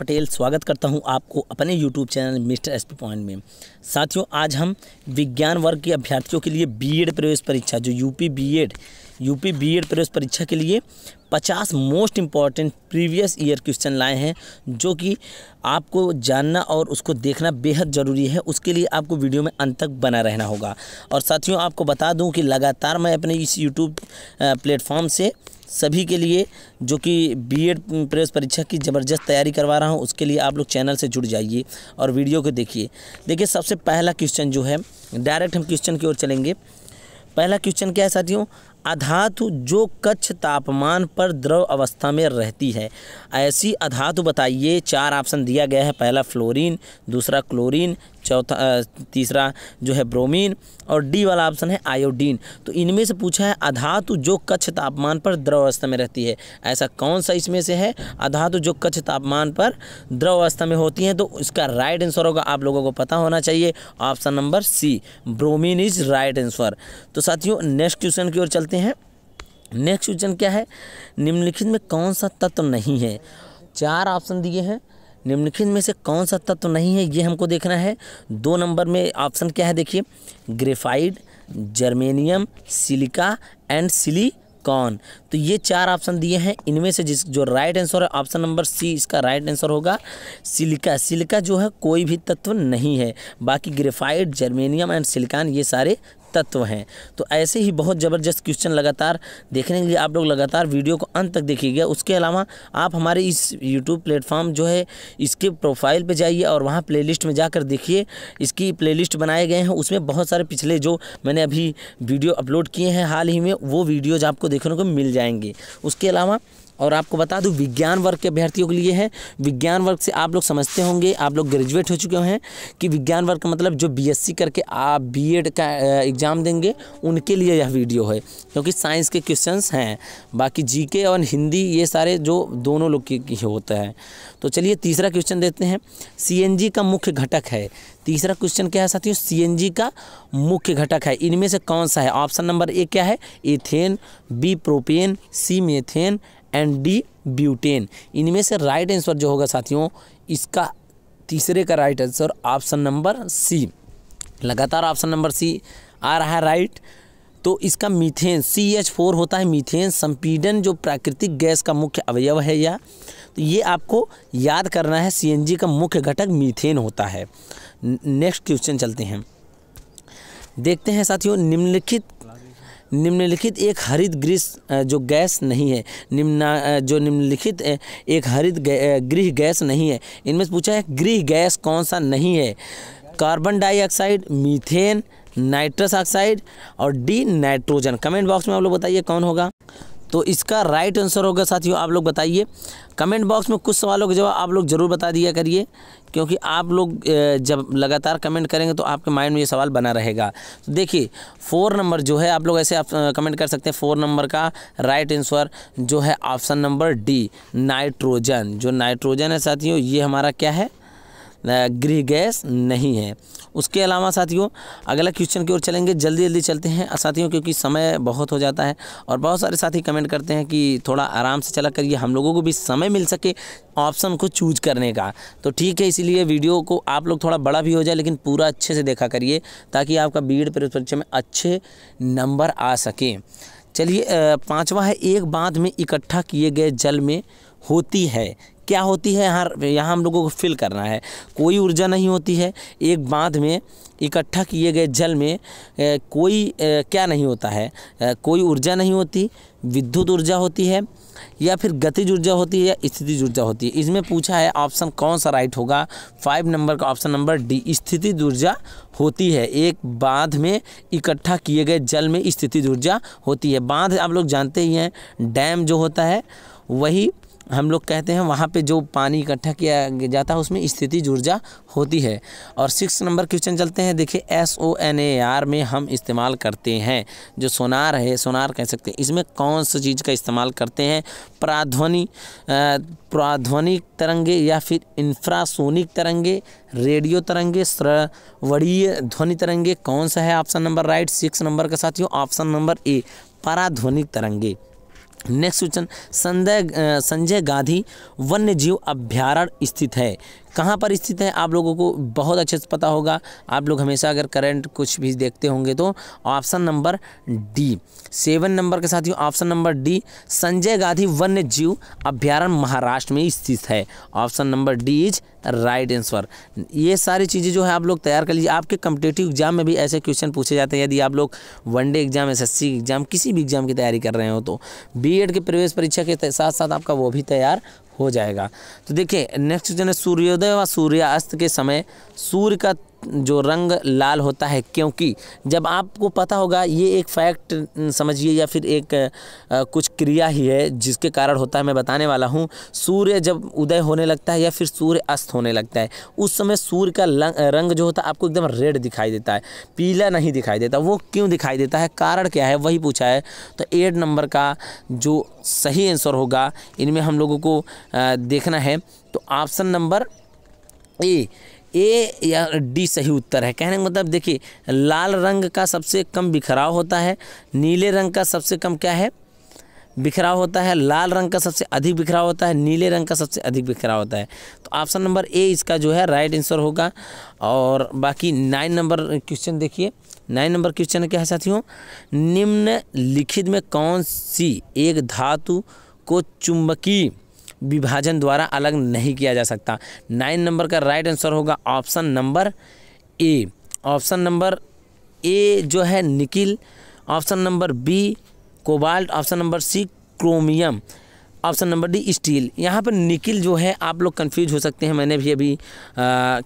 पटेल स्वागत करता हूं आपको अपने YouTube channel mister S P point में साथियों आज हम विज्ञान वर्ग के अभ्यर्थियों के लिए बीएड प्रवेश परीक्षा जो यूपी बीएड यूपी बीएड प्रवेश परीक्षा के लिए 50 most important previous year question लाए हैं जो कि आपको जानना और उसको देखना बेहद ज़रूरी है उसके लिए आपको वीडियो में अंत तक बना रहना होगा और साथियों आपको बता दूँ कि लगातार मैं अपने इस यूट्यूब प्लेटफॉर्म से सभी के लिए जो कि बीएड प्रवेश परीक्षा की ज़बरदस्त तैयारी करवा रहा हूँ उसके लिए आप लोग चैनल से जुड़ जाइए और वीडियो को देखिए देखिए सबसे पहला क्वेश्चन जो है डायरेक्ट हम क्वेश्चन की ओर चलेंगे पहला क्वेश्चन क्या है साथियों अधातु जो कच्छ तापमान पर द्रव अवस्था में रहती है ऐसी अधातु बताइए चार ऑप्शन दिया गया है पहला फ्लोरीन दूसरा क्लोरीन चौथा तीसरा जो है ब्रोमीन और डी वाला ऑप्शन है आयोडीन तो इनमें से पूछा है अधातु जो कच्छ तापमान पर द्रव अवस्था में रहती है ऐसा कौन सा इसमें से है अधातु जो कच्छ तापमान पर द्रव अवस्था में होती हैं तो इसका राइट आंसर होगा आप लोगों को पता होना चाहिए option number C bromine is right answer तो साथियों नेक्स्ट क्वेश्चन की ओर चलते हैं नेक्स्ट क्वेश्चन क्या है निम्नलिखित में कौन सा तत्व नहीं है चार ऑप्शन दिए हैं निम्नलिखित में से कौन सा तत्व तो नहीं है ये हमको देखना है दो नंबर में ऑप्शन क्या है देखिए graphite germanium silica and silicon तो ये चार ऑप्शन दिए हैं इनमें से जिस जो राइट आंसर है ऑप्शन नंबर सी इसका राइट आंसर होगा सिलिका सिलिका जो है कोई भी तत्व नहीं है बाकी ग्रेफाइड जर्मेनियम एंड सिलिकॉन ये सारे तत्व हैं तो ऐसे ही बहुत ज़बरदस्त क्वेश्चन लगातार देखने के लिए आप लोग लगातार वीडियो को अंत तक देखिएगा उसके अलावा आप हमारे इस यूट्यूब प्लेटफॉर्म जो है इसके प्रोफाइल पर जाइए और वहाँ प्ले में जाकर देखिए इसकी प्ले बनाए गए हैं उसमें बहुत सारे पिछले जो मैंने अभी वीडियो अपलोड किए हैं हाल ही में वो वीडियोज़ आपको देखने को मिल जाएंगे उसके अलावा और आपको बता दूं विज्ञान वर्ग के अभ्यर्थियों के लिए है विज्ञान वर्ग से आप लोग समझते होंगे आप लोग ग्रेजुएट हो चुके हैं कि विज्ञान वर्ग का मतलब जो बीएससी करके आप बीएड का एग्ज़ाम देंगे उनके लिए यह वीडियो है क्योंकि साइंस के क्वेश्चन हैं बाकी जी और हिंदी ये सारे जो दोनों लोग के होता है तो चलिए तीसरा क्वेश्चन देते हैं सी का मुख्य घटक है तीसरा क्वेश्चन क्या है साथियों सी का मुख्य घटक है इनमें से कौन सा है ऑप्शन नंबर ए क्या है ethane B propane C methane and D butane इनमें से राइट आंसर जो होगा साथियों इसका तीसरे का right answer option number C लगातार ऑप्शन नंबर सी आ रहा है राइट तो इसका मीथेन सी एच फोर होता है मीथेन संपीडन जो प्राकृतिक गैस का मुख्य अवयव है यह तो ये आपको याद करना है सी का मुख्य घटक मीथेन होता है नेक्स्ट क्वेश्चन चलते हैं देखते हैं साथियों निम्नलिखित निम्नलिखित एक हरित गृह जो गैस नहीं है निम्न जो निम्नलिखित एक हरित गृह गैस नहीं है इनमें से पूछा है गृह गैस कौन सा नहीं है carbon dioxide methane nitrous oxide और डी नाइट्रोजन कमेंट बॉक्स में आप लोग बताइए कौन होगा तो इसका राइट आंसर होगा साथियों आप लोग बताइए कमेंट बॉक्स में कुछ सवालों के जवाब आप लोग ज़रूर बता दिया करिए क्योंकि आप लोग जब लगातार कमेंट करेंगे तो आपके माइंड में ये सवाल बना रहेगा तो देखिए फोर नंबर जो है आप लोग ऐसे आप कमेंट कर सकते हैं फोर नंबर का राइट आंसर जो है ऑप्शन नंबर डी नाइट्रोजन जो नाइट्रोजन है साथियों ये हमारा क्या है गृह गैस नहीं है उसके अलावा साथियों अगला क्वेश्चन की ओर चलेंगे जल्दी जल्दी चलते हैं साथियों क्योंकि समय बहुत हो जाता है और बहुत सारे साथी कमेंट करते हैं कि थोड़ा आराम से चला करिए हम लोगों को भी समय मिल सके ऑप्शन को चूज करने का तो ठीक है इसीलिए वीडियो को आप लोग थोड़ा बड़ा भी हो जाए लेकिन पूरा अच्छे से देखा करिए ताकि आपका बी एड परीक्षा में अच्छे नंबर आ सके चलिए पाँचवा है एक बाँध में इकट्ठा किए गए जल में होती है क्या होती है यहाँ यहाँ हम लोगों को फिल करना है कोई ऊर्जा नहीं होती है एक बांध में इकट्ठा किए गए जल में ए, कोई ए, क्या नहीं होता है ए, कोई ऊर्जा नहीं होती विद्युत ऊर्जा होती है या फिर गतिज ऊर्जा होती है या स्थिति ऊर्जा होती है इसमें पूछा है ऑप्शन कौन सा राइट होगा फाइव नंबर का ऑप्शन नंबर डी स्थिति ऊर्जा होती है एक बांध में इकट्ठा किए गए जल में स्थिति ऊर्जा होती है बांध आप लोग जानते ही हैं डैम जो होता है वही हम लोग कहते हैं वहाँ पे जो पानी इकट्ठा किया जाता है उसमें स्थिति ऊर्जा होती है और सिक्स नंबर क्वेश्चन चलते हैं देखिए S O N A R में हम इस्तेमाल करते हैं जो सोनार है सोनार कह सकते हैं इसमें कौन सी चीज़ का इस्तेमाल करते हैं प्राध्वनि प्राध्वनिक तरंगे या फिर इंफ्रासोनिक तरंगे रेडियो तरंगे श्रवणीय ध्वनि तरंगे कौन सा है option number right six number का साथियों ऑप्शन नंबर ए पराध्वनिक तरंगे नेक्स्ट क्वेश्चन संजय संजय गांधी वन्य जीव अभ्यारण्य स्थित है कहाँ पर स्थित है आप लोगों को बहुत अच्छे से पता होगा आप लोग हमेशा अगर करंट कुछ भी देखते होंगे तो option number D seven number के साथियों option number D Sanjay Gandhi वन्य जीव अभ्यारण महाराष्ट्र में स्थित है option number D is right answer ये सारी चीज़ें जो है आप लोग तैयार कर लीजिए आपके कम्पिटेटिव एग्जाम में भी ऐसे क्वेश्चन पूछे जाते हैं यदि आप लोग one day exam S S exam किसी भी एग्जाम की तैयारी कर रहे हो तो बी की प्रवेश परीक्षा के साथ साथ आपका वो भी तैयार हो जाएगा तो देखिए नेक्स्ट क्वेश्चन है सूर्योदय व सूर्यास्त के समय सूर्य का जो रंग लाल होता है क्योंकि जब आपको पता होगा ये एक फैक्ट समझिए या फिर एक आ, कुछ क्रिया ही है जिसके कारण होता है मैं बताने वाला हूँ सूर्य जब उदय होने लगता है या फिर सूर्य अस्त होने लगता है उस समय सूर्य का रंग जो होता है आपको एकदम रेड दिखाई देता है पीला नहीं दिखाई देता वो क्यों दिखाई देता है कारण क्या है वही पूछा है तो एट नंबर का जो सही आंसर होगा इनमें हम लोगों को देखना है तो ऑप्शन नंबर ए ए या डी सही उत्तर है कहने का मतलब देखिए लाल रंग का सबसे कम बिखराव होता है नीले रंग का सबसे कम क्या है बिखराव होता है लाल रंग का सबसे अधिक बिखराव होता है नीले रंग का सबसे अधिक बिखराव होता है तो ऑप्शन नंबर ए इसका जो है राइट आंसर होगा और बाकी नाइन नंबर क्वेश्चन देखिए नाइन नंबर क्वेश्चन क्या है साथियों निम्नलिखित में कौन सी एक धातु को चुंबकीय विभाजन द्वारा अलग नहीं किया जा सकता नाइन नंबर का राइट आंसर होगा option number A option number A जो है nickel option number B cobalt option number C chromium option number D steel यहाँ पर निकिल जो है आप लोग कंफ्यूज हो सकते हैं मैंने भी अभी आ,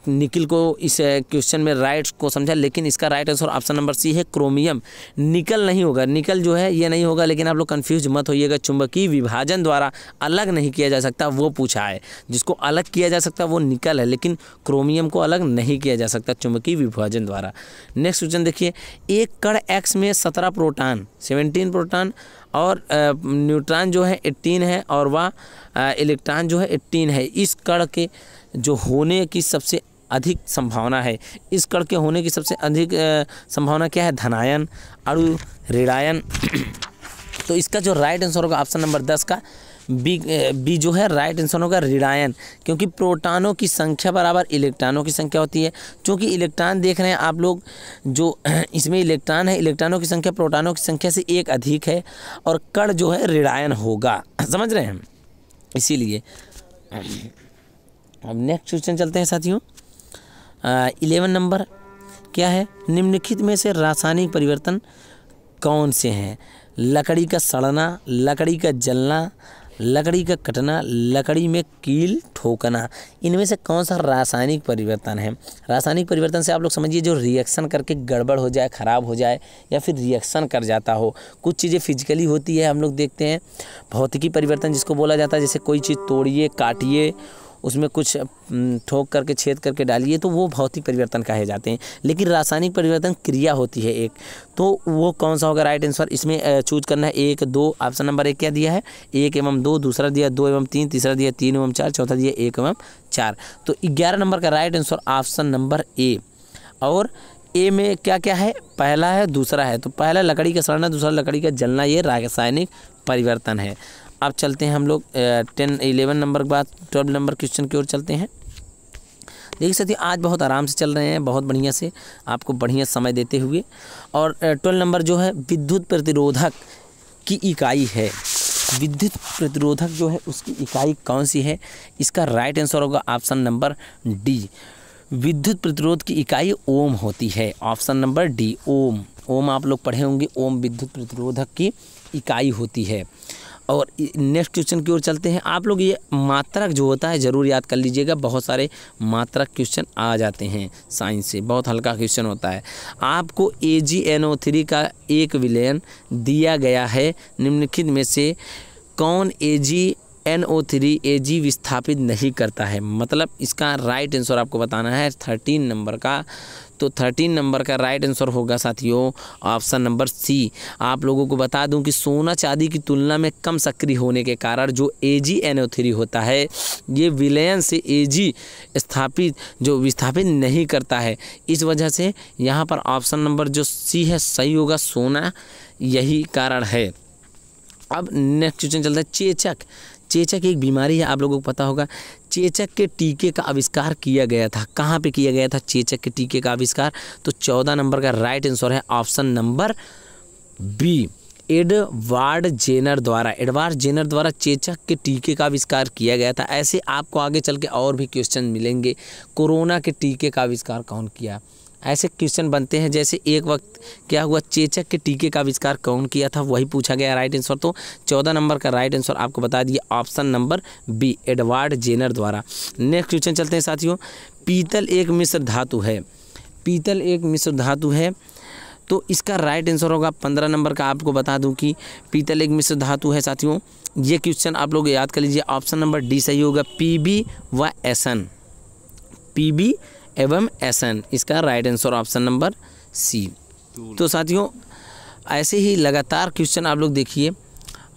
निकिल को इस क्वेश्चन में राइट को समझा लेकिन इसका right answer option number C है क्रोमियम निकल नहीं होगा निकल जो है ये नहीं होगा लेकिन आप लोग कन्फ्यूज मत होइएगा चुंबकीय विभाजन द्वारा अलग नहीं किया जा सकता वो पूछा है जिसको अलग किया जा सकता वो निकल है लेकिन क्रोमियम को अलग नहीं किया जा सकता चुंबकीय विभाजन द्वारा नेक्स्ट क्वेश्चन देखिए एक कड़ एक्स में सत्रह प्रोटान सेवनटीन प्रोटान और न्यूट्रॉन जो है एट्टीन है और वह इलेक्ट्रॉन जो है एट्टीन है इस कण के जो होने की सबसे अधिक संभावना है इस कण के होने की सबसे अधिक संभावना क्या है धनायन अणु ऋणायन तो इसका जो राइट आंसर होगा ऑप्शन नंबर दस का बी बी जो है राइट आंसर होगा रिडायन क्योंकि प्रोटानों की संख्या बराबर इलेक्ट्रॉनों की संख्या होती है क्योंकि इलेक्ट्रॉन देख रहे हैं आप लोग जो इसमें इलेक्ट्रॉन है इलेक्ट्रॉनों की संख्या प्रोटानों की संख्या से एक अधिक है और कड़ जो है रिडायन होगा समझ रहे हैं इसीलिए अब नेक्स्ट क्वेश्चन चलते हैं साथियों इलेवन नंबर क्या है निम्नलिखित में से रासायनिक परिवर्तन कौन से हैं लकड़ी का सड़ना लकड़ी का जलना लकड़ी का कटना लकड़ी में कील ठोकना इनमें से कौन सा रासायनिक परिवर्तन है रासायनिक परिवर्तन से आप लोग समझिए जो रिएक्शन करके गड़बड़ हो जाए ख़राब हो जाए या फिर रिएक्शन कर जाता हो कुछ चीज़ें फिजिकली होती है हम लोग देखते हैं भौतिकी परिवर्तन जिसको बोला जाता है जैसे कोई चीज़ तोड़िए काटिए उसमें कुछ ठोक करके छेद करके डालिए तो वो भौतिक परिवर्तन कहे जाते हैं लेकिन रासायनिक परिवर्तन क्रिया होती है एक तो वो कौन सा होगा राइट आंसर इसमें चूज करना है एक दो ऑप्शन नंबर एक क्या दिया है एक एवं दो दूसरा दिया दो एवं तीन तीसरा दिया तीन एवं चार चौथा दिया एक एवं चार तो ग्यारह नंबर का right answer option number A और ए में क्या क्या है पहला है दूसरा है तो पहला लकड़ी का सड़ना दूसरा लकड़ी का जलना ये रासायनिक परिवर्तन है अब चलते हैं हम लोग टेन इलेवन नंबर के बाद ट्वेल्व नंबर क्वेश्चन की ओर चलते हैं देखिए साथी आज बहुत आराम से चल रहे हैं बहुत बढ़िया से आपको बढ़िया समय देते हुए और ट्वेल्व नंबर जो है विद्युत प्रतिरोधक की इकाई है विद्युत प्रतिरोधक जो है उसकी इकाई कौन सी है इसका राइट आंसर होगा ऑप्शन नंबर डी विद्युत प्रतिरोध की इकाई ओम होती है option number D ohm ohm आप लोग पढ़े होंगे ओम विद्युत प्रतिरोधक की इकाई होती है और नेक्स्ट क्वेश्चन की ओर चलते हैं आप लोग ये मात्रक जो होता है ज़रूर याद कर लीजिएगा बहुत सारे मात्रक क्वेश्चन आ जाते हैं साइंस से बहुत हल्का क्वेश्चन होता है आपको ए जी एन ओ थ्री का एक विलयन दिया गया है निम्नलिखित में से कौन ए जी एन ओ थ्री ए जी विस्थापित नहीं करता है मतलब इसका राइट आंसर आपको बताना है थर्टीन नंबर का तो थर्टीन नंबर का राइट आंसर होगा साथियों ऑप्शन नंबर सी आप लोगों को बता दूं कि सोना चांदी की तुलना में कम सक्रिय होने के कारण जो ए जी एनोथ्री होता है ये विलयन से ए जी स्थापित जो विस्थापित नहीं करता है इस वजह से यहाँ पर ऑप्शन नंबर जो सी है सही होगा सोना यही कारण है अब नेक्स्ट क्वेश्चन चलता है चेचक चेचक एक बीमारी है आप लोगों को पता होगा चेचक के टीके का आविष्कार किया गया था कहाँ पे किया गया था चेचक के टीके का आविष्कार तो चौदह नंबर का राइट आंसर है option number B Edward Jenner द्वारा एडवार्ड जेनर द्वारा चेचक के टीके का आविष्कार किया गया था ऐसे आपको आगे चल के और भी क्वेश्चन मिलेंगे कोरोना के टीके का आविष्कार कौन किया ऐसे क्वेश्चन बनते हैं जैसे एक वक्त क्या हुआ चेचक के टीके का आविष्कार कौन किया था वही पूछा गया राइट आंसर तो चौदह नंबर का राइट आंसर आपको बता दिया option number B Edward Jenner द्वारा नेक्स्ट क्वेश्चन चलते हैं साथियों पीतल एक मिश्र धातु है पीतल एक मिश्र धातु है तो इसका राइट आंसर होगा पंद्रह नंबर का आपको बता दूं कि पीतल एक मिश्र धातु है साथियों ये क्वेश्चन आप लोग याद कर लीजिए ऑप्शन नंबर डी सही होगा पी बी व एस एन पी बी एवं एस एन इसका right answer option number C तो साथियों ऐसे ही लगातार क्वेश्चन आप लोग देखिए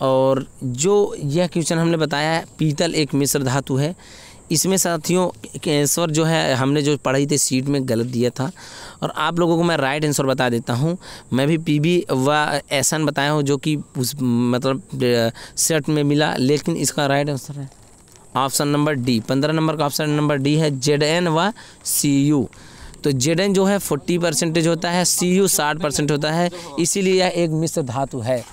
और जो यह क्वेश्चन हमने बताया है पीतल एक मिश्र धातु है इसमें साथियों आंसर जो है हमने जो पढ़ाई थी सीट में गलत दिया था और आप लोगों को मैं राइट आंसर बता देता हूँ मैं भी पी बी व एसन बताया हूँ जो कि उस मतलब सेट में मिला लेकिन इसका राइट आंसर है ऑप्शन नंबर डी पंद्रह नंबर का ऑप्शन नंबर डी है जेड एन व सी यू तो जेड एन जो है फोर्टी परसेंटेज होता है सी यू साठ परसेंट होता है इसीलिए यह एक मिश्र धातु है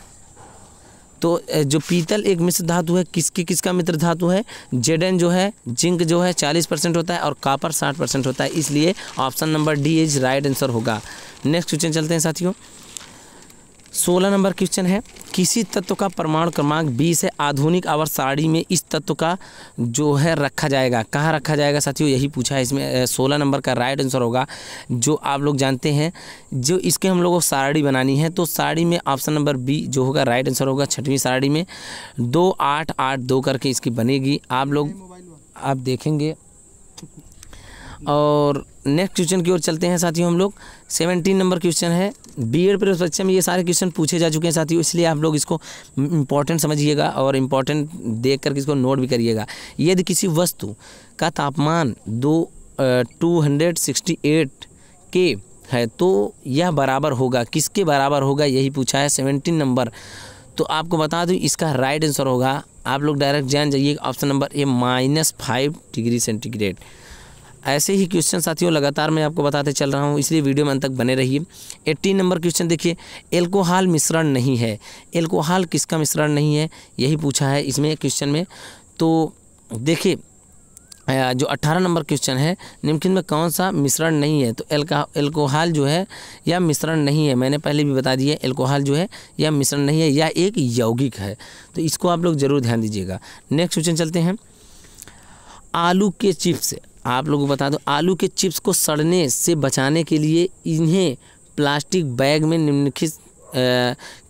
तो जो पीतल एक मिश्र धातु है किसकी किसका मित्र धातु है जेड एन जो है जिंक जो है चालीस परसेंट होता है और कापर साठ परसेंट होता है इसलिए option number D is right answer होगा नेक्स्ट क्वेश्चन चलते हैं साथियों सोलह नंबर क्वेश्चन है किसी तत्व का परमाणु क्रमांक बीस है आधुनिक आवर साड़ी में इस तत्व का जो है रखा जाएगा कहाँ रखा जाएगा साथियों यही पूछा है इसमें सोलह नंबर का राइट आंसर होगा जो आप लोग जानते हैं जो इसके हम लोग को साड़ी बनानी है तो साड़ी में ऑप्शन नंबर बी जो होगा राइट आंसर होगा छठवीं साड़ी में दो आठ आठ दो करके इसकी बनेगी आप लोग आप देखेंगे और नेक्स्ट क्वेश्चन की ओर चलते हैं साथियों हम लोग सेवनटीन नंबर क्वेश्चन है बी एड प्लस बच्चे में ये सारे क्वेश्चन पूछे जा चुके हैं साथियों इसलिए आप लोग इसको इम्पोर्टेंट समझिएगा और इम्पोर्टेंट देख करके इसको नोट भी करिएगा यदि किसी वस्तु का तापमान दो टू हंड्रेड सिक्सटी एट के है तो यह बराबर होगा किसके बराबर होगा यही पूछा है सेवेंटीन नंबर तो आपको बता दूँ इसका राइट आंसर होगा आप लोग डायरेक्ट जान जाइए option number A minus five degree centigrade ऐसे ही क्वेश्चन साथियों लगातार मैं आपको बताते चल रहा हूँ इसलिए वीडियो में अंत तक बने रहिए एट्टीन नंबर क्वेश्चन देखिए एल्कोहल मिश्रण नहीं है एल्कोहल किसका मिश्रण नहीं है यही पूछा है इसमें क्वेश्चन में तो देखिए जो 18 नंबर क्वेश्चन है निम्नलिखित में कौन सा मिश्रण नहीं है तो एल्कोहल जो है या मिश्रण नहीं है मैंने पहले भी बता दिया एल्कोहल जो है या मिश्रण नहीं है या एक यौगिक है तो इसको आप लोग ज़रूर ध्यान दीजिएगा नेक्स्ट क्वेश्चन चलते हैं आलू के चिप्स आप लोगों को बता दो आलू के चिप्स को सड़ने से बचाने के लिए इन्हें प्लास्टिक बैग में निम्नलिखित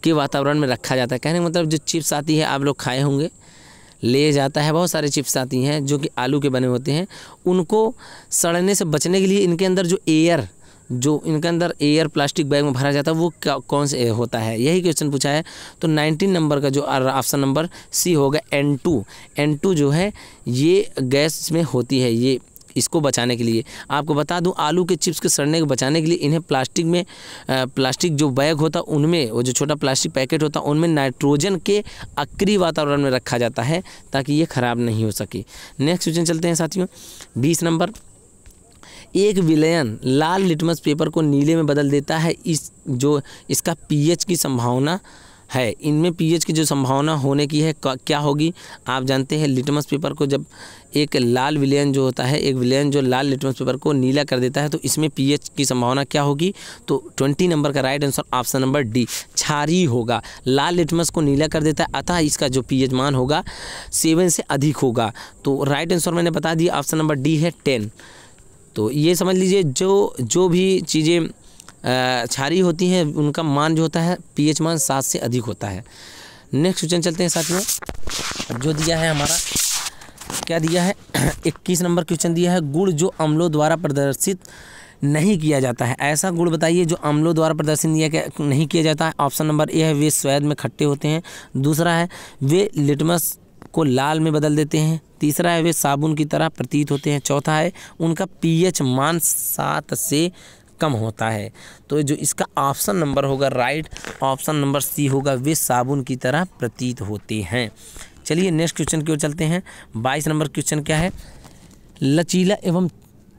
के वातावरण में रखा जाता है कहने का मतलब जो चिप्स आती है आप लोग खाए होंगे ले जाता है बहुत सारे चिप्स आती हैं जो कि आलू के बने होते हैं उनको सड़ने से बचने के लिए इनके अंदर जो एयर जो इनके अंदर एयर प्लास्टिक बैग में भरा जाता है वो क्या कौन से होता है यही क्वेश्चन पूछा है तो 19 नंबर का जो ऑप्शन नंबर सी होगा एन टू एन टू जो है ये गैस में होती है ये इसको बचाने के लिए आपको बता दूं आलू के चिप्स के सड़ने को बचाने के लिए इन्हें प्लास्टिक में प्लास्टिक जो बैग होता उनमें वो जो छोटा प्लास्टिक पैकेट होता उनमें नाइट्रोजन के अक्री वातावरण में रखा जाता है ताकि ये ख़राब नहीं हो सके नेक्स्ट क्वेश्चन चलते हैं साथियों बीस नंबर एक विलयन लाल लिटमस पेपर को नीले में बदल देता है इस जो इसका पीएच की संभावना है इनमें पीएच की जो संभावना होने की है क्या होगी आप जानते हैं लिटमस पेपर को जब एक लाल विलयन जो होता है एक विलयन जो लाल लिटमस पेपर को नीला कर देता है तो इसमें पीएच की संभावना क्या होगी तो ट्वेंटी नंबर का right answer option number D छारी होगा लाल लिटमस को नीला कर देता है अतः इसका जो पीएच मान होगा सेवन से अधिक होगा तो राइट आंसर मैंने बता दिया ऑप्शन नंबर डी है टेन तो ये समझ लीजिए जो जो भी चीज़ें क्षारी होती हैं उनका मान जो होता है पीएच मान सात से अधिक होता है नेक्स्ट क्वेश्चन चलते हैं साथियों अब जो दिया है हमारा क्या दिया है इक्कीस नंबर क्वेश्चन दिया है गुड़ जो अम्लों द्वारा प्रदर्शित नहीं किया जाता है ऐसा गुड़ बताइए जो अम्लों द्वारा प्रदर्शन दिया नहीं किया जाता है ऑप्शन नंबर ए है वे स्वैद में खट्टे होते हैं दूसरा है वे लिटमस को लाल में बदल देते हैं तीसरा है वे साबुन की तरह प्रतीत होते हैं चौथा है उनका पीएच मान सात से कम होता है तो जो इसका ऑप्शन नंबर होगा राइट ऑप्शन नंबर सी होगा वे साबुन की तरह प्रतीत होते हैं चलिए नेक्स्ट क्वेश्चन की ओर चलते हैं बाईस नंबर क्वेश्चन क्या है लचीला एवं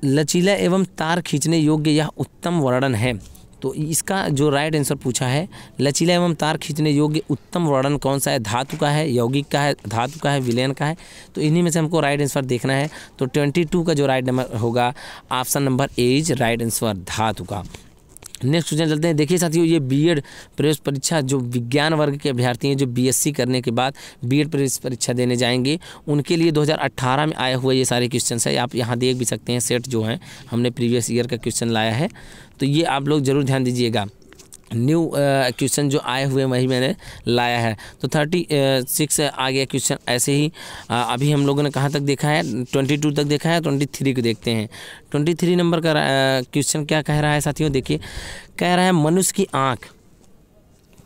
लचीला एवं तार खींचने योग्य यह उत्तम वर्णन है तो इसका जो राइट आंसर पूछा है लचीला एवं तार खींचने योग्य उत्तम वर्णन कौन सा है धातु का है यौगिक का है धातु का है विलयन का है तो इन्हीं में से हमको राइट आंसर देखना है तो ट्वेंटी टू का जो राइट नंबर होगा option number A is right answer धातु का नेक्स्ट क्वेश्चन चलते हैं देखिए साथियों ये बीएड प्रवेश परीक्षा जो विज्ञान वर्ग के अभ्यर्थी हैं जो बीएससी करने के बाद बीएड प्रवेश परीक्षा देने जाएंगे उनके लिए 2018 में आए हुए ये सारे क्वेश्चन है आप यहाँ देख भी सकते हैं सेट जो हैं हमने प्रीवियस ईयर का क्वेश्चन लाया है तो ये आप लोग जरूर ध्यान दीजिएगा न्यू क्वेश्चन uh, जो आए हुए वही मैंने लाया है तो थर्टी सिक्स आ गया क्वेश्चन ऐसे ही आ, uh, अभी हम लोगों ने कहाँ तक देखा है ट्वेंटी टू तक देखा है ट्वेंटी थ्री को देखते हैं ट्वेंटी थ्री नंबर का क्वेश्चन uh, क्या कह रहा है साथियों देखिए कह रहा है मनुष्य की आँख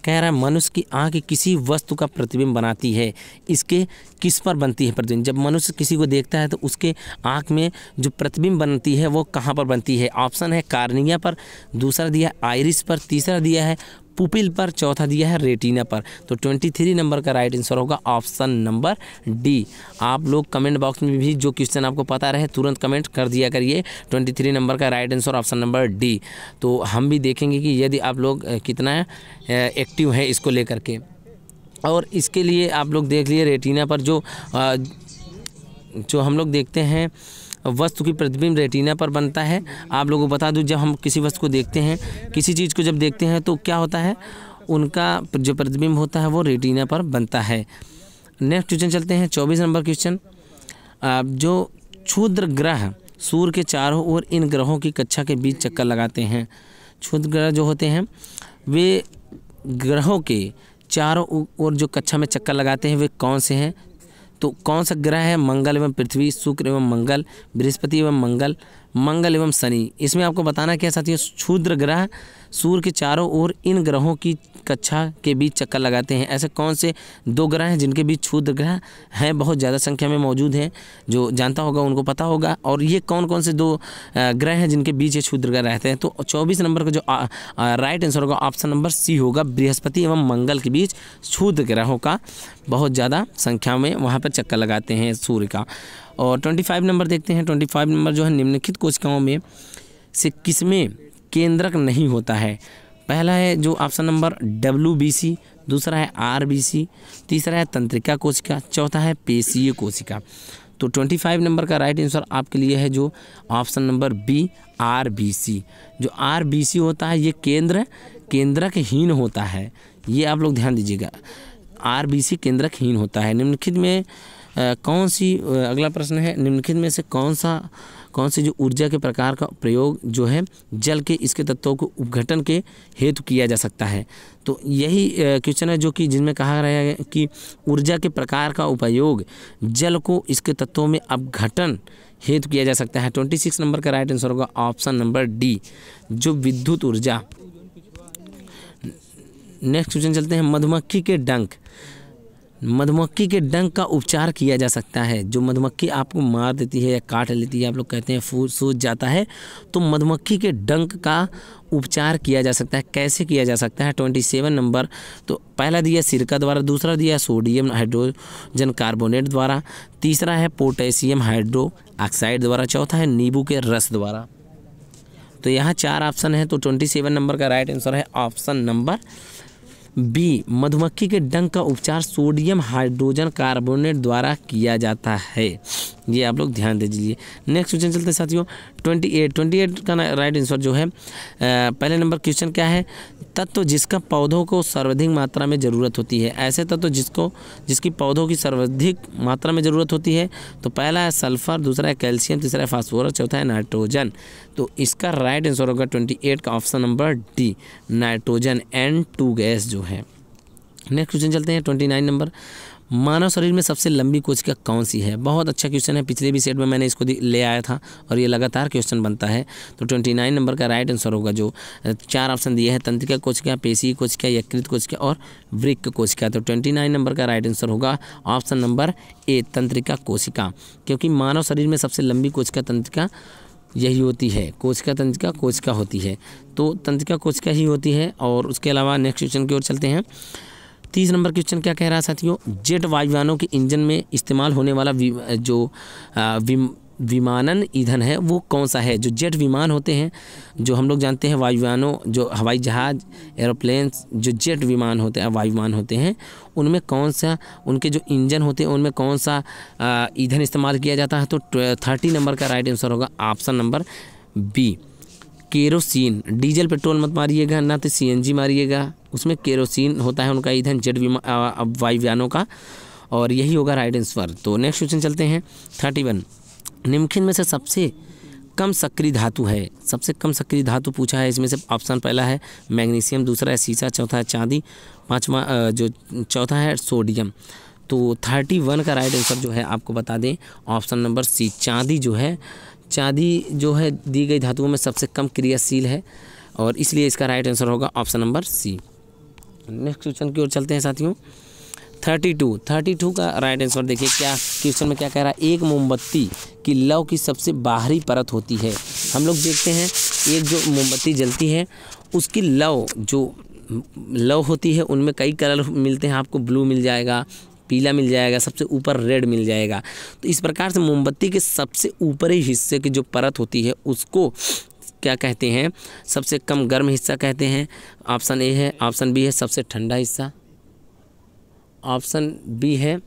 कह रहा है मनुष्य की आँख किसी वस्तु का प्रतिबिंब बनाती है इसके किस पर बनती है प्रतिबिंब जब मनुष्य किसी को देखता है तो उसके आँख में जो प्रतिबिंब बनती है वो कहाँ पर बनती है ऑप्शन है कार्निया पर दूसरा दिया आयरिस पर तीसरा दिया है पुपिल पर चौथा दिया है रेटिना पर तो ट्वेंटी थ्री नंबर का राइट आंसर होगा ऑप्शन नंबर डी आप लोग कमेंट बॉक्स में भी जो क्वेश्चन आपको पता रहे तुरंत कमेंट कर दिया करिए ट्वेंटी थ्री नंबर का right answer option number D तो हम भी देखेंगे कि यदि आप लोग कितना एक्टिव हैं इसको लेकर के और इसके लिए आप लोग देख लिए रेटिना पर जो जो हम लोग देखते हैं वस्तु की प्रतिबिंब रेटिना पर बनता है आप लोगों को बता दूँ जब हम किसी वस्तु को देखते हैं किसी चीज़ को जब देखते हैं तो क्या होता है उनका जो प्रतिबिंब होता है वो रेटिना पर बनता है नेक्स्ट क्वेश्चन चलते हैं चौबीस नंबर क्वेश्चन जो क्षुद्र ग्रह सूर्य के चारों ओर इन ग्रहों की कक्षा के बीच चक्कर लगाते हैं क्षुद्र ग्रह जो होते हैं वे ग्रहों के चारों ओर जो कक्षा में चक्कर लगाते हैं वे कौन से हैं तो कौन सा ग्रह है मंगल एवं पृथ्वी शुक्र एवं मंगल बृहस्पति एवं मंगल मंगल एवं शनि इसमें आपको बताना क्या साथियों क्षुद्र ग्रह सूर्य के चारों ओर इन ग्रहों की कक्षा के बीच चक्कर लगाते हैं ऐसे कौन से दो ग्रह हैं जिनके बीच क्षुद्र ग्रह हैं बहुत ज़्यादा संख्या में मौजूद हैं जो जानता होगा उनको पता होगा और ये कौन कौन से दो ग्रह हैं जिनके बीच ये क्षुद्र ग्रह रहते हैं तो चौबीस नंबर का जो आ, आ, राइट आंसर होगा ऑप्शन नंबर सी होगा बृहस्पति एवं मंगल के बीच क्षुद्र ग्रहों का बहुत ज़्यादा संख्या में वहाँ पर चक्कर लगाते हैं सूर्य का और ट्वेंटी फाइव नंबर देखते हैं ट्वेंटी फाइव नंबर जो है निम्नलिखित कोशिकाओं में से किसमें केंद्रक नहीं होता है पहला है जो option number W B C दूसरा है आर बी सी तीसरा है तंत्रिका कोशिका चौथा है पेशीय कोशिका तो 25 नंबर का राइट आंसर आपके लिए है जो option number B R B C जो आर बी सी होता है ये केंद्र केंद्रकहीन होता है ये आप लोग ध्यान दीजिएगा आर बी सी केंद्रकहीन होता है निम्नलिखित में कौन सी अगला प्रश्न है निम्नलिखित में से कौन सा कौन से जो ऊर्जा के प्रकार का प्रयोग जो है जल के इसके तत्वों को उपघटन के हेतु किया जा सकता है तो यही क्वेश्चन है जो कि जिनमें कहा गया है कि ऊर्जा के प्रकार का उपयोग जल को इसके तत्वों में अपघटन हेतु किया जा सकता है ट्वेंटी सिक्स नंबर का राइट आंसर होगा ऑप्शन नंबर डी जो विद्युत ऊर्जा नेक्स्ट क्वेश्चन चलते हैं मधुमक्खी के डंक मधुमक्खी के डंक का उपचार किया जा सकता है जो मधुमक्खी आपको मार देती है या काट लेती है आप लोग कहते हैं फूल सूज जाता है तो मधुमक्खी के डंक का उपचार किया जा सकता है कैसे किया जा सकता है ट्वेंटी सेवन नंबर तो पहला दिया सिरका द्वारा दूसरा दिया सोडियम हाइड्रोजन कार्बोनेट द्वारा तीसरा है पोटेशियम हाइड्रो ऑक्साइड द्वारा चौथा है नींबू के रस द्वारा तो यहाँ चार ऑप्शन है तो ट्वेंटी सेवन नंबर का राइट आंसर है ऑप्शन नंबर बी मधुमक्खी के डंक का उपचार सोडियम हाइड्रोजन कार्बोनेट द्वारा किया जाता है ये आप लोग ध्यान दे दीजिए नेक्स्ट क्वेश्चन चलते हैं साथियों ट्वेंटी एट ट्वेंटी एट का राइट आंसर जो है पहले नंबर क्वेश्चन क्या है तत्व जिसका पौधों को सर्वाधिक मात्रा में ज़रूरत होती है ऐसे तत्व जिसको जिसकी पौधों की सर्वाधिक मात्रा में ज़रूरत होती है तो पहला है सल्फर दूसरा है कैल्शियम तीसरा है फास्फोरस चौथा है नाइट्रोजन तो इसका राइट आंसर होगा ट्वेंटी एट का option number D nitrogen N two gas जो है नेक्स्ट क्वेश्चन चलते हैं ट्वेंटी नाइन नंबर मानव शरीर में सबसे लंबी कोशिका कौन सी है बहुत अच्छा क्वेश्चन है पिछले भी सेट में मैंने इसको ले आया था और ये लगातार क्वेश्चन बनता है तो ट्वेंटी नाइन नंबर का राइट आंसर होगा जो चार ऑप्शन दिए हैं तंत्रिका कोशिका पेशी कोशिका यकृत कोशिका और वृक्क कोशिका तो ट्वेंटी नाइन नंबर का राइट आंसर होगा ऑप्शन नंबर ए तंत्रिका कोशिका क्योंकि मानव शरीर में सबसे लंबी कोशिका तंत्रिका यही होती है कोशिका तंत्रिका कोशिका होती है तो तंत्रिका कोशिका ही होती है और उसके अलावा नेक्स्ट क्वेश्चन की ओर चलते हैं तीस नंबर क्वेश्चन क्या कह रहा है साथियों जेट वायुयानों के इंजन में इस्तेमाल होने वाला जो विम विमानन ईंधन है वो कौन सा है जो जेट विमान होते हैं जो हम लोग जानते हैं वायुयानों जो हवाई जहाज़ एरोप्लेन्स जो जेट विमान होते हैं वायुमान होते हैं उनमें कौन सा उनके जो इंजन होते हैं उनमें कौन सा ईंधन इस्तेमाल किया जाता है तो थर्टी नंबर का राइट आंसर होगा option number B kerosene diesel petrol मत मारिएगा ना तो सी मारिएगा उसमें केरोसिन होता है उनका ईंधन जेट विमान वायुयानों का और यही होगा राइट आंसर तो नेक्स्ट क्वेश्चन चलते हैं थर्टी वन निम्किन में से सबसे कम सक्रिय धातु है सबसे कम सक्रिय धातु पूछा है इसमें से ऑप्शन पहला है मैग्नीशियम दूसरा है सीसा चौथा है चांदी पाँचवा जो चौथा है सोडियम तो थर्टी वन का राइट आंसर जो है आपको बता दें ऑप्शन नंबर सी चांदी जो है चांदी जो है दी गई धातुओं में सबसे कम क्रियाशील है और इसलिए इसका राइट आंसर होगा option number C next question की ओर चलते हैं साथियों थर्टी टू थर्टी टू का राइट आंसर देखिए क्या क्वेश्चन में क्या कह रहा है एक मोमबत्ती की लव की सबसे बाहरी परत होती है हम लोग देखते हैं एक जो मोमबत्ती जलती है उसकी लव जो लव होती है उनमें कई कलर मिलते हैं आपको ब्लू मिल जाएगा पीला मिल जाएगा सबसे ऊपर रेड मिल जाएगा तो इस प्रकार से मोमबत्ती के सबसे ऊपरी हिस्से की जो परत होती है उसको क्या कहते हैं सबसे कम गर्म हिस्सा कहते हैं ऑप्शन ए है ऑप्शन बी है सबसे ठंडा हिस्सा ऑप्शन बी है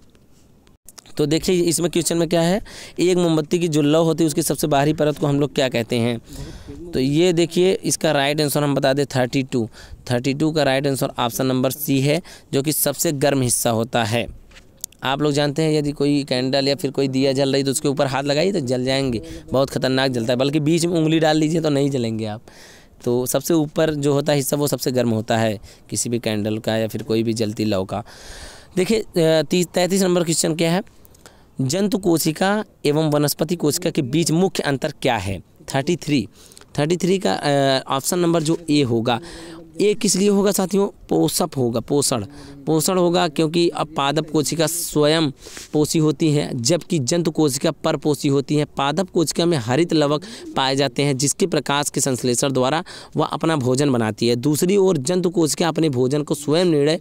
तो देखिए इसमें क्वेश्चन में क्या है एक मोमबत्ती की जो लव होती है उसकी सबसे बाहरी परत को हम लोग क्या कहते हैं तो ये देखिए इसका राइट आंसर हम बता दें थर्टी टू थर्टी टू का right answer option number C है जो कि सबसे गर्म हिस्सा होता है आप लोग जानते हैं यदि कोई कैंडल या फिर कोई दिया जल रही तो उसके ऊपर हाथ लगाइए तो जल जाएंगे बहुत खतरनाक जलता है बल्कि बीच में उंगली डाल लीजिए तो नहीं जलेंगे आप तो सबसे ऊपर जो होता है हिस्सा वो सबसे गर्म होता है किसी भी कैंडल का या फिर कोई भी जलती लव का देखिए तीस तैंतीस नंबर क्वेश्चन क्या है जंतु कोशिका एवं वनस्पति कोशिका के बीच मुख्य अंतर क्या है थर्टी थ्री थर्टी थ्री का ऑप्शन नंबर जो ए होगा ये किस लिए होगा साथियों पोषक होगा पोषण पोषण होगा क्योंकि अब पादप कोशिका स्वयं पोषी होती है जबकि जंतु कोशिका पर पोषी होती है पादप कोशिका में हरित लवक पाए जाते हैं जिसके प्रकाश के संश्लेषण द्वारा वह अपना भोजन बनाती है दूसरी ओर जंतु कोशिका अपने भोजन को स्वयं निर्णय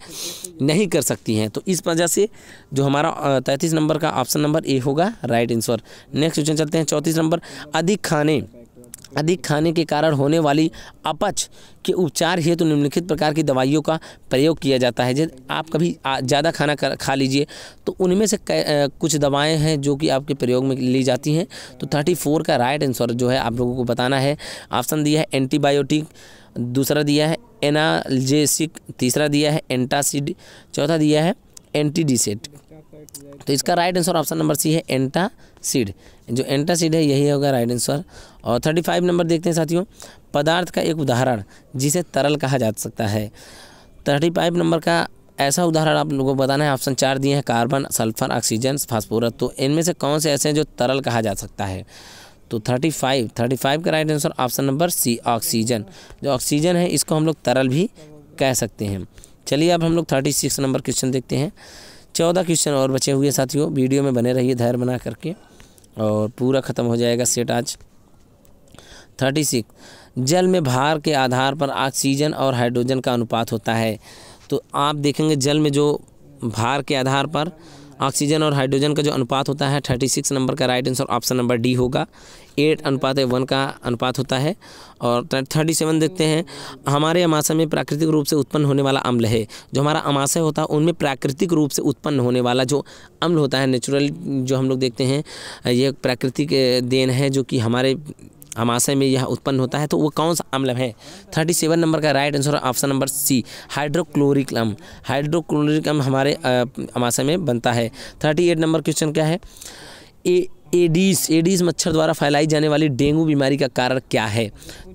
नहीं कर सकती हैं तो इस वजह से जो हमारा तैंतीस नंबर का ऑप्शन नंबर ए होगा राइट आंसर नेक्स्ट क्वेश्चन चलते हैं चौंतीस नंबर अधिक खाने अधिक खाने के कारण होने वाली अपच के उपचार हेतु तो निम्नलिखित प्रकार की दवाइयों का प्रयोग किया जाता है जब आप कभी ज़्यादा खाना खा लीजिए तो उनमें से कुछ दवाएं हैं जो कि आपके प्रयोग में ली जाती हैं तो थर्टी फोर का राइट आंसर जो है आप लोगों को बताना है ऑप्शन दिया है एंटीबायोटिक दूसरा दिया है एनाजेसिक तीसरा दिया है एंटासिड चौथा दिया है एंटीडिसेट तो इसका right answer option number C है एंटासिड जो एंटासिड है यही होगा राइट आंसर और थर्टी फाइव नंबर देखते हैं साथियों पदार्थ का एक उदाहरण जिसे तरल कहा जा सकता है थर्टी फाइव नंबर का ऐसा उदाहरण आप लोगों को बताना है ऑप्शन चार दिए हैं कार्बन सल्फर ऑक्सीजन फास्फोरस तो इनमें से कौन से ऐसे हैं जो तरल कहा जा सकता है तो थर्टी फाइव थर्टी फाइव का right answer option number C oxygen जो ऑक्सीजन है इसको हम लोग तरल भी कह सकते हैं चलिए अब हम लोग थर्टी सिक्स नंबर क्वेश्चन देखते हैं चौदह क्वेश्चन और बचे हुए साथियों वीडियो में बने रहिए धैर्य बना करके और पूरा ख़त्म हो जाएगा सेट आज थर्टी सिक्स जल में भार के आधार पर ऑक्सीजन और हाइड्रोजन का अनुपात होता है तो आप देखेंगे जल में जो भार के आधार पर ऑक्सीजन और हाइड्रोजन का जो अनुपात होता है थर्टी सिक्स नंबर का right answer option number D होगा एट अनुपात वन का अनुपात होता है और थर्टी सेवन देखते हैं हमारे अमाशय में प्राकृतिक रूप से उत्पन्न होने वाला अम्ल है जो हमारा अमाशय होता है उनमें प्राकृतिक रूप से उत्पन्न होने वाला जो अम्ल होता है नेचुरल जो हम लोग देखते हैं ये प्राकृतिक देन है जो कि हमारे आमाशय में यह उत्पन्न होता है तो वो कौन सा अम्ल है थर्टी सेवन नंबर का right answer option number C hydrochloric अम्ल हाइड्रोक्लोरिक अम्ल हमारे आमाशय में बनता है थर्टी एट नंबर क्वेश्चन क्या है ए एडीज एडीस मच्छर द्वारा फैलाई जाने वाली डेंगू बीमारी का कारण क्या है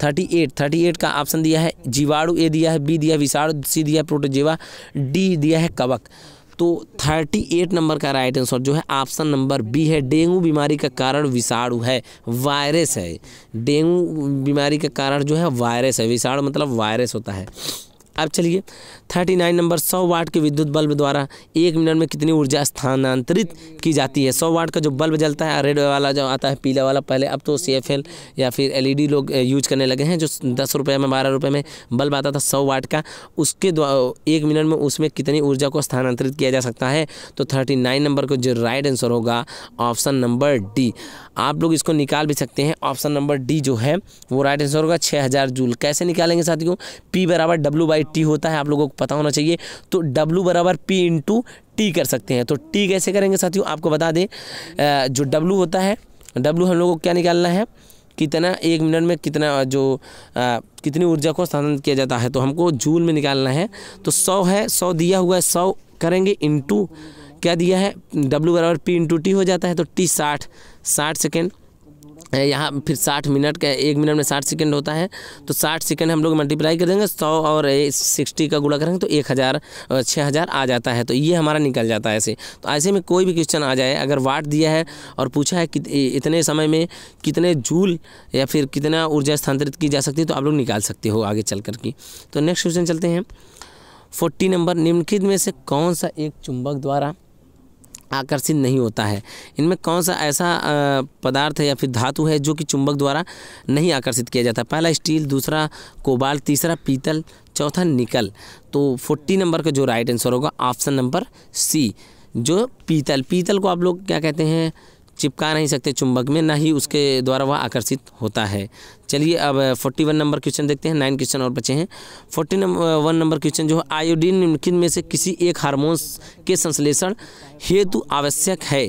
थर्टी एट थर्टी एट का ऑप्शन दिया है जीवाणु ए दिया है बी दिया है विषाणु सी दिया है प्रोटोजीवा डी दिया है कवक तो 38 नंबर का राइट आंसर जो है ऑप्शन नंबर बी है डेंगू बीमारी का कारण विषाणु है वायरस है डेंगू बीमारी का कारण जो है वायरस है विषाणु मतलब वायरस होता है अब चलिए थर्टी नाइन नंबर सौ वाट के विद्युत बल्ब द्वारा एक मिनट में कितनी ऊर्जा स्थानांतरित की जाती है सौ वाट का जो बल्ब जलता है रेड वाला जो आता है पीला वाला पहले अब तो सी एफ एल या फिर एल ई डी लोग यूज करने लगे हैं जो दस रुपये में बारह रुपये में बल्ब आता था सौ वाट का उसके एक मिनट में उसमें कितनी ऊर्जा को स्थानांतरित किया जा सकता है तो थर्टी नाइन नंबर का जो राइट आंसर होगा ऑप्शन नंबर डी आप लोग इसको निकाल भी सकते हैं ऑप्शन नंबर डी जो है वो राइट आंसर होगा छः हज़ार जूल कैसे निकालेंगे साथियों पी बराबर डब्ल्यू बाई बाई टी होता है आप लोगों को पता होना चाहिए तो डब्लू बराबर पी इंटू टी कर सकते हैं तो टी कैसे करेंगे साथियों आपको बता दें जो डब्लू होता है डब्लू हम लोगों को क्या निकालना है कितना एक मिनट में कितना जो आ, कितनी ऊर्जा को स्थानांतरित किया जाता है तो हमको जूल में निकालना है तो सौ है सौ दिया हुआ है सौ करेंगे इंटू क्या दिया है डब्लू बराबर पी इंटू टी हो जाता है तो टी साठ साठ सेकेंड यहाँ फिर साठ मिनट का एक मिनट में साठ सेकेंड होता है तो साठ सेकेंड हम लोग मल्टीप्लाई कर देंगे सौ और सिक्सटी का गुणा करेंगे तो एक हज़ार छः हज़ार आ जाता है तो ये हमारा निकल जाता है ऐसे तो ऐसे में कोई भी क्वेश्चन आ जाए अगर वाट दिया है और पूछा है कि इतने समय में कितने जूल या फिर कितना ऊर्जा स्थानांतरित की जा सकती है तो आप लोग निकाल सकते हो आगे चल कर की तो नेक्स्ट क्वेश्चन चलते हैं फोर्टी नंबर निम्नखित में से कौन सा एक चुंबक द्वारा आकर्षित नहीं होता है इनमें कौन सा ऐसा पदार्थ है या फिर धातु है जो कि चुंबक द्वारा नहीं आकर्षित किया जाता पहला स्टील दूसरा कोबाल तीसरा पीतल चौथा निकल तो फोर्टी नंबर का जो राइट आंसर होगा ऑप्शन नंबर सी जो पीतल पीतल को आप लोग क्या कहते हैं चिपका नहीं सकते चुंबक में ना ही उसके द्वारा वह आकर्षित होता है चलिए अब फोर्टी वन नंबर क्वेश्चन देखते हैं नाइन क्वेश्चन और बचे हैं फोर्टी वन नंबर क्वेश्चन जो है आयोडीन निम्नलिखित में से किसी एक हार्मोन के संश्लेषण हेतु आवश्यक है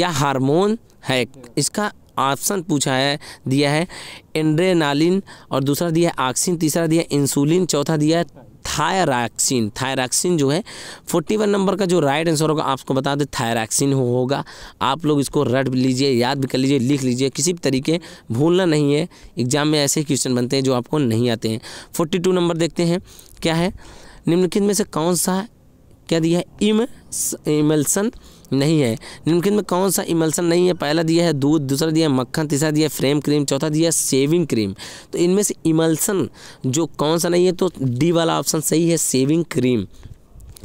या हार्मोन है इसका ऑप्शन पूछा है दिया है एंड्रेनालिन और दूसरा दिया है ऑक्सीन तीसरा दिया इंसुलिन चौथा दिया है थायराक्सिन थायराक्सिन जो है फोर्टी वन नंबर का जो राइट आंसर होगा आपको बता दें थायराक्सिन होगा आप लोग इसको रट लीजिए याद भी कर लीजिए लिख लीजिए किसी भी तरीके भूलना नहीं है एग्जाम में ऐसे क्वेश्चन बनते हैं जो आपको नहीं आते हैं फोर्टी टू नंबर देखते हैं क्या है निम्नलिखित में से कौन सा क्या दिया है इम इमल्सन नहीं है निम्नलिखित में कौन सा इमल्सन नहीं है पहला दिया है दूध दूसरा दिया है मक्खन तीसरा दिया है फ्रेम क्रीम चौथा दिया है सेविंग क्रीम तो इनमें से इमल्सन जो कौन सा नहीं है तो डी वाला ऑप्शन सही है सेविंग क्रीम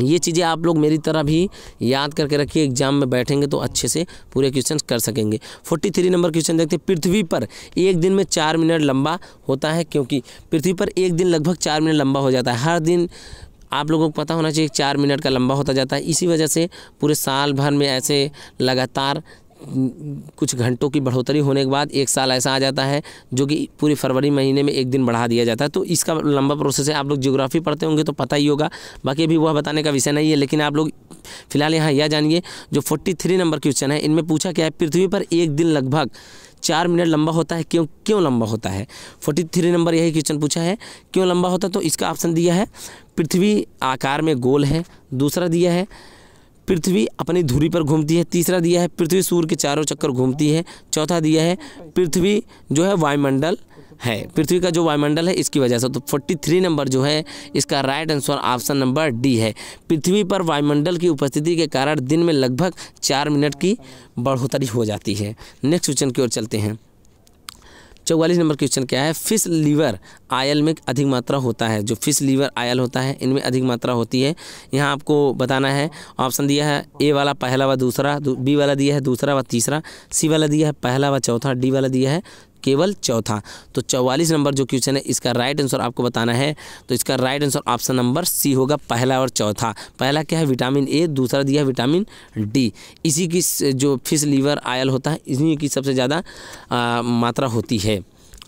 ये चीज़ें आप लोग मेरी तरह भी याद करके रखिए एग्जाम में बैठेंगे तो अच्छे से पूरे क्वेश्चन कर सकेंगे फोर्टी थ्री नंबर क्वेश्चन देखते हैं पृथ्वी पर एक दिन में चार मिनट लंबा होता है क्योंकि पृथ्वी पर एक दिन लगभग चार मिनट लंबा हो जाता है हर दिन आप लोगों को पता होना चाहिए चार मिनट का लंबा होता जाता है इसी वजह से पूरे साल भर में ऐसे लगातार कुछ घंटों की बढ़ोतरी होने के बाद एक साल ऐसा आ जाता है जो कि पूरे फरवरी महीने में एक दिन बढ़ा दिया जाता है तो इसका लंबा प्रोसेस है आप लोग ज्योग्राफी पढ़ते होंगे तो पता ही होगा बाकी अभी वह बताने का विषय नहीं है लेकिन आप लोग फिलहाल यहाँ यह जानिए जो 43 नंबर क्वेश्चन है इनमें पूछा क्या है पृथ्वी पर एक दिन लगभग चार मिनट लंबा होता है क्यों क्यों लंबा होता है फोर्टी थ्री नंबर यही क्वेश्चन पूछा है क्यों लंबा होता है तो इसका ऑप्शन दिया है पृथ्वी आकार में गोल है दूसरा दिया है पृथ्वी अपनी धुरी पर घूमती है तीसरा दिया है पृथ्वी सूर्य के चारों चक्कर घूमती है चौथा दिया है पृथ्वी जो है वायुमंडल है पृथ्वी का जो वायुमंडल है इसकी वजह से तो फोर्टी नंबर जो है इसका right answer option number D है पृथ्वी पर वायुमंडल की उपस्थिति के कारण दिन में लगभग चार मिनट की बढ़ोतरी हो जाती है नेक्स्ट क्वेश्चन की ओर चलते हैं चौवालीस नंबर क्वेश्चन क्या है फिश लीवर आयल में अधिक मात्रा होता है जो फिश लीवर आयल होता है इनमें अधिक मात्रा होती है यहाँ आपको बताना है ऑप्शन दिया है ए वाला पहला व वा दूसरा बी वाला दिया है दूसरा व तीसरा सी वाला दिया है पहला व चौथा डी वाला दिया है केवल चौथा तो चौवालीस नंबर जो क्वेश्चन है इसका राइट आंसर आपको बताना है तो इसका right answer option number C होगा पहला और चौथा पहला क्या है विटामिन ए दूसरा दिया विटामिन डी इसी की जो फिश लीवर आयल होता है इसी की सबसे ज़्यादा मात्रा होती है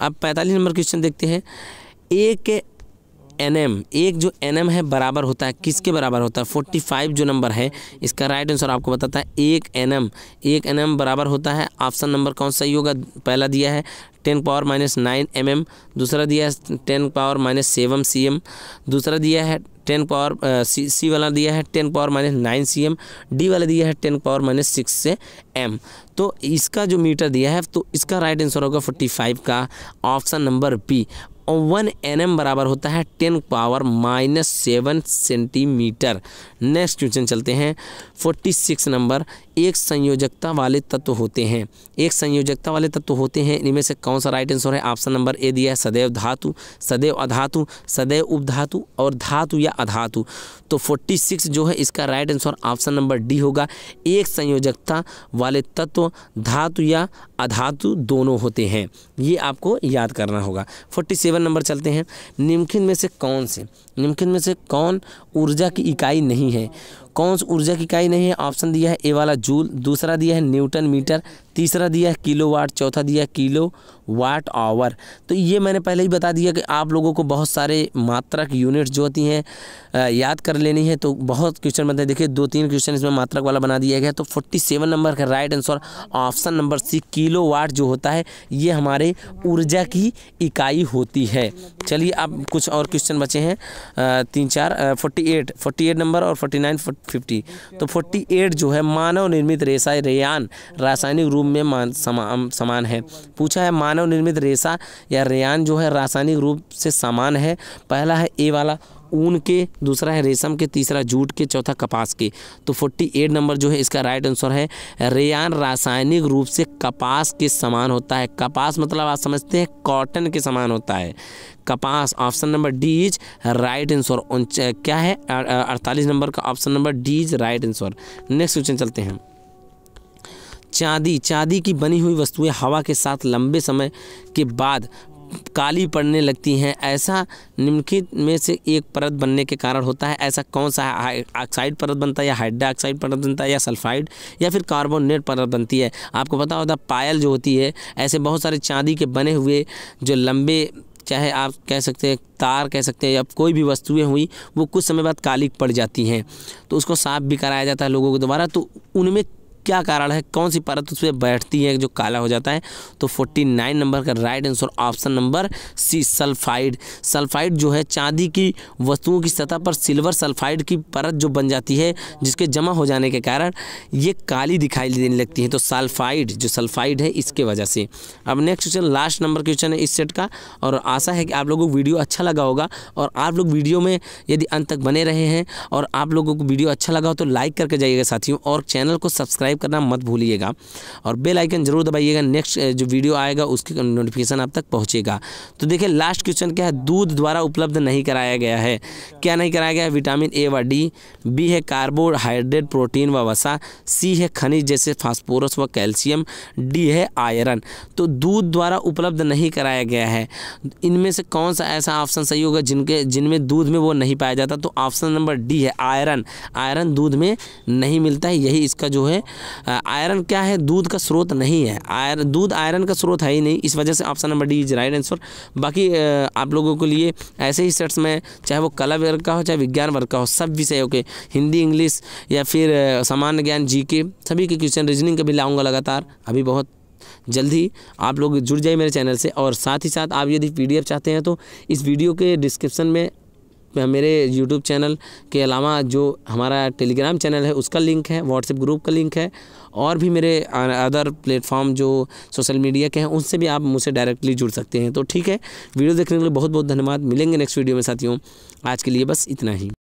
अब पैंतालीस नंबर क्वेश्चन देखते हैं एक एन एम एक जो एन एम है बराबर होता है किसके बराबर होता है फोर्टी फाइव जो नंबर है इसका राइट आंसर आपको बताता है एक एन एम एक एन एम बराबर होता है ऑप्शन नंबर कौन सही होगा पहला दिया है ten power minus nine M M दूसरा दिया है ten power minus seven C M दूसरा दिया है टेन पावर सी सी वाला दिया है ten power minus nine C M D वाला दिया है टेन पावर माइनस सिक्स से एम तो इसका जो मीटर दिया है तो इसका राइट आंसर होगा फोर्टी फाइव का ऑप्शन नंबर बी और वन एन एम बराबर होता है ten power minus seven centimeter next question चलते हैं 46 नंबर एक संयोजकता वाले तत्व होते हैं एक संयोजकता वाले तत्व होते हैं इनमें से कौन सा राइट आंसर है ऑप्शन नंबर ए दिया है सदैव धातु सदैव अधातु सदैव उपधातु और धातु या अधातु तो 46 जो है इसका right answer option number D होगा एक संयोजकता वाले तत्व धातु या अधातु दोनों होते हैं ये आपको याद करना होगा फोर्टी नंबर चलते हैं निम्खिन में से कौन से निम्खिन में से कौन ऊर्जा की इकाई नहीं है कौन सी ऊर्जा की इकाई नहीं है ऑप्शन दिया है ए वाला जूल दूसरा दिया है न्यूटन मीटर तीसरा दिया है किलो वाट चौथा दिया है किलो वाट आवर तो ये मैंने पहले ही बता दिया कि आप लोगों को बहुत सारे मात्रक यूनिट्स जो होती हैं याद कर लेनी है तो बहुत क्वेश्चन बनते हैं देखिए दो तीन क्वेश्चन इसमें मात्रक वाला बना दिया गया तो फोर्टी सेवन नंबर का right answer option number C kilowatt जो होता है ये हमारे ऊर्जा की इकाई होती है चलिए अब कुछ और क्वेश्चन बचे हैं तीन चार forty eight forty eight number और फोर्टी नाइन फिफ्टी तो फोर्टी एट जो है मानव निर्मित रेसा रेयान रासायनिक रूप रूप में मान समा, समान है पूछा है मानव निर्मित रेशा या रेयान जो है रासायनिक रूप से समान है पहला है ए वाला ऊन के दूसरा है रेशम के तीसरा जूट के चौथा कपास के तो 48 नंबर जो है इसका राइट आंसर है रेयान रासायनिक रूप से कपास के समान होता है कपास मतलब आप समझते हैं कॉटन के समान होता है कपास option number D is right answer क्या है अड़तालीस नंबर का option number D is right answer next question चलते हैं चांदी चांदी की बनी हुई वस्तुएं हवा के साथ लंबे समय के बाद काली पड़ने लगती हैं ऐसा निम्नलिखित में से एक परत बनने के कारण होता है ऐसा कौन सा ऑक्साइड परत बनता है या हाइड्राऑक्साइड परत बनता है या सल्फाइड या फिर कार्बोनेट परत बनती है आपको पता होता है पायल जो होती है ऐसे बहुत सारे चांदी के बने हुए जो लंबे चाहे आप कह सकते हैं तार कह सकते हैं या कोई भी वस्तुएं हुई वो कुछ समय बाद काली पड़ जाती हैं तो उसको साफ भी कराया जाता है लोगों के द्वारा तो उनमें क्या कारण है कौन सी परत उस पर बैठती है जो काला हो जाता है तो 49 नंबर का right answer option number C sulphide sulphide जो है चांदी की वस्तुओं की सतह पर सिल्वर सल्फाइड की परत जो बन जाती है जिसके जमा हो जाने के कारण ये काली दिखाई देने लगती है तो सल्फाइड जो सल्फाइड है इसके वजह से अब next question last number question है इस सेट का और आशा है कि आप लोगों को वीडियो अच्छा लगा होगा और आप लोग वीडियो में यदि अंत तक बने रहे हैं और आप लोगों को वीडियो अच्छा लगा हो तो लाइक करके जाइएगा साथियों और चैनल को सब्सक्राइब सब्सक्राइब करना मत भूलिएगा और बेल आइकन जरूर दबाइएगा नेक्स्ट जो वीडियो आएगा उसकी नोटिफिकेशन आप तक पहुंचेगा तो देखिए लास्ट क्वेश्चन क्या है दूध द्वारा उपलब्ध नहीं कराया गया है क्या नहीं कराया गया है विटामिन ए व डी बी है कार्बोहाइड्रेट प्रोटीन व वसा सी है खनिज जैसे फास्फोरस व कैल्शियम डी है आयरन तो दूध द्वारा उपलब्ध नहीं कराया गया है इनमें से कौन सा ऐसा ऑप्शन सही होगा जिनके जिनमें दूध में वो नहीं पाया जाता तो ऑप्शन नंबर डी है आयरन आयरन दूध में नहीं मिलता है यही इसका जो है आयरन क्या है दूध का स्रोत नहीं है आयर दूध आयरन का स्रोत है ही नहीं इस वजह से option number D is right answer बाकी आप लोगों के लिए ऐसे ही सेट्स में चाहे वो कला वर्ग का हो चाहे विज्ञान वर्ग का हो सब विषयों के हिंदी इंग्लिश या फिर सामान्य ज्ञान जी के सभी के क्वेश्चन रीजनिंग का भी लाऊंगा लगातार अभी बहुत जल्दी आप लोग जुड़ जाइए मेरे चैनल से और साथ ही साथ आप यदि पीडीएफ चाहते हैं तो इस वीडियो के डिस्क्रिप्शन में मेरे यूट्यूब चैनल के अलावा जो हमारा टेलीग्राम चैनल है उसका लिंक है व्हाट्सएप ग्रुप का लिंक है और भी मेरे अदर प्लेटफॉर्म जो सोशल मीडिया के हैं उनसे भी आप मुझसे डायरेक्टली जुड़ सकते हैं तो ठीक है वीडियो देखने के लिए बहुत बहुत धन्यवाद मिलेंगे नेक्स्ट वीडियो में साथियों आज के लिए बस इतना ही